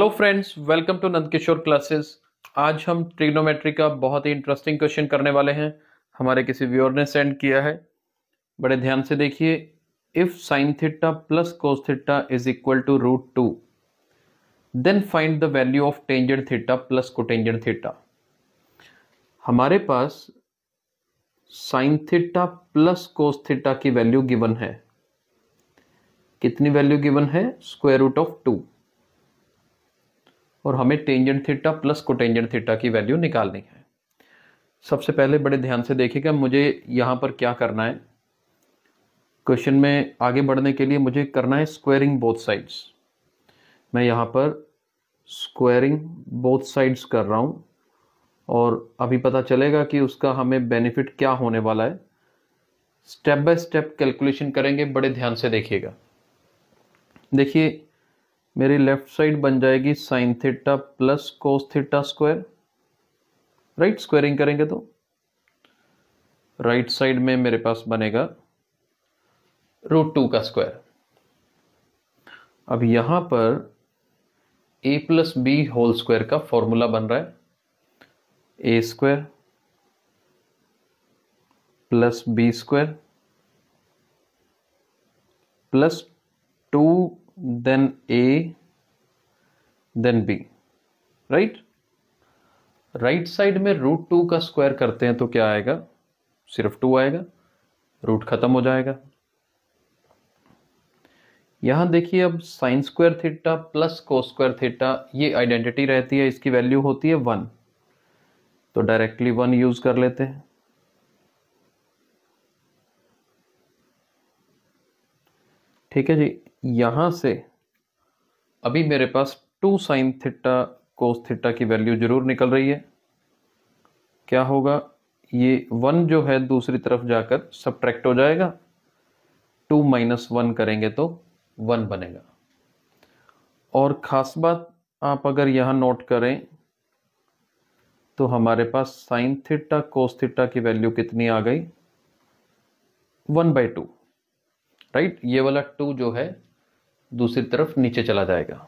hello friends welcome to Nandkishore classes आज हम trigonometry का बहुत ही इंटरेस्टिंग क्वेश्चन करने वाले हैं हमारे किसी व्यूअर ने सेंड किया है बड़े ध्यान से देखिए if sine theta plus cos theta is equal to root two then find the value of tangent theta plus cotangent theta हमारे पास sine theta plus cos theta की वैल्यू गिवन है कितनी वैल्यू गिवन है स्क्वायर रूट ऑफ टू और हमें tangent theta plus cotangent theta की value निकालनी है सबसे पहले बड़े ध्यान से देखिएगा मुझे यहाँ पर क्या करना है क्वेश्चन में आगे बढ़ने के लिए मुझे करना है स्क्वायरिंग बोथ साइड्स मैं यहाँ पर स्क्वायरिंग बोथ साइड्स कर रहा हूँ और अभी पता चलेगा कि उसका हमें बेनिफिट क्या होने वाला है स्टेप बाय स्टेप कैलकुलेशन करेंगे बड़े ध्यान से देखिएगा देखिए मेरी लेफ्ट साइड बन जाएगी sine theta plus cos theta square right squaring करेंगे तो राइट साइड में मेरे पास बनेगा रूट टू का स्क्वायर अब यहां पर A plus B whole square का फॉर्मूला बन रहा है A square plus B square plus two then A, then B, right right side में रूट टू का स्क्वायर करते हैं तो क्या आएगा सिर्फ टू आएगा रूट खत्म हो जाएगा यहां देखिए अब sine square theta plus cos square theta ये आइडेंटिटी रहती है इसकी वैल्यू होती है वन तो डायरेक्टली वन यूज कर लेते हैं ठीक है जी यहाँ से अभी मेरे पास two sine theta cos theta की वैल्यू ज़रूर निकल रही है क्या होगा ये वन जो है दूसरी तरफ जाकर सब्ट्रैक्ट हो जाएगा टू माइनस वन करेंगे तो वन बनेगा और ख़ास बात आप अगर यहाँ नोट करें तो हमारे पास साइन थीटा कोस थिट्टा की वैल्यू कितनी आ गई वन बाई टू राइट ये वाला टू जो है दूसरी तरफ नीचे चला जाएगा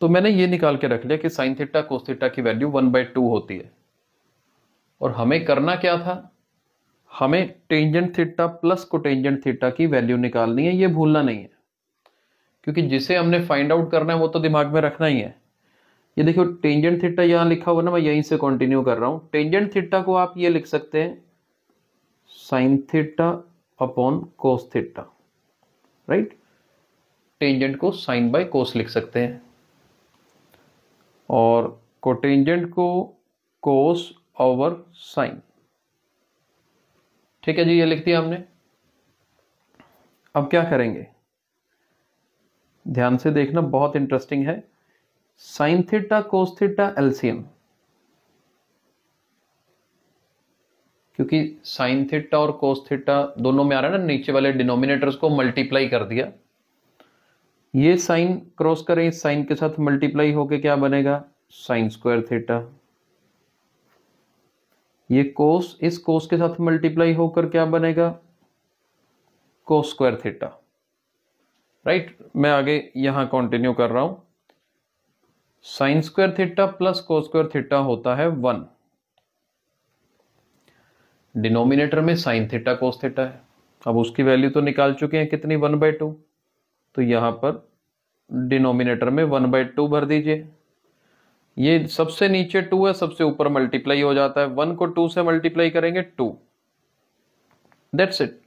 तो मैंने ये निकाल के रख लिया कि साइन थीटा कोस थीटा की वैल्यू वन बाई टू होती है और हमें करना क्या था हमें tangent theta plus tangent theta की वैल्यू निकालनी है ये भूलना नहीं है क्योंकि जिसे हमने फाइंड आउट करना है वो तो दिमाग में रखना ही है ये देखियो टेंजेंट थीटा यहां लिखा हुआ ना मैं यहीं से कंटिन्यू कर रहा हूं टेंजेंट थीटा को आप ये लिख सकते हैं sine theta upon cos theta right tangent को साइन बाय कोस लिख सकते हैं और कोटेंजेंट को कोस ओवर साइन ठीक है जी ये लिख दिया हमने अब क्या करेंगे ध्यान से देखना बहुत इंटरेस्टिंग है sine theta cos theta LCM क्योंकि साइन थीटा और कोस थीटा दोनों में आ रहा है ना नीचे वाले डिनोमिनेटर्स को मल्टीप्लाई कर दिया ये साइन क्रॉस करें इस साइन के साथ मल्टीप्लाई होके क्या बनेगा साइन स्क्वायर थीटा ये कोस इस कोस के साथ मल्टीप्लाई होकर क्या बनेगा कोस स्क्वायर थीटा राइट मैं आगे यहां कंटिन्यू कर रहा हूं sine square theta plus cos square theta होता है वन डिनोमिनेटर में साइन थीटा कोस थीटा है अब उसकी वैल्यू तो निकाल चुके हैं कितनी वन बाई टू तो यहाँ पर डिनोमिनेटर में वन बाई टू भर दीजिए ये सबसे नीचे टू है सबसे ऊपर मल्टीप्लाई हो जाता है वन को टू से मल्टीप्लाई करेंगे टू दैट्स इट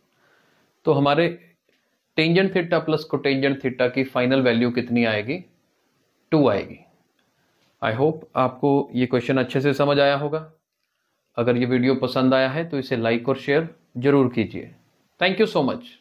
तो हमारे tangent theta plus cotangent theta की फाइनल वैल्यू कितनी आएगी टू आएगी आई होप आपको ये क्वेश्चन अच्छे से समझ आया होगा अगर ये वीडियो पसंद आया है तो इसे लाइक और शेयर ज़रूर कीजिए थैंक यू सो मच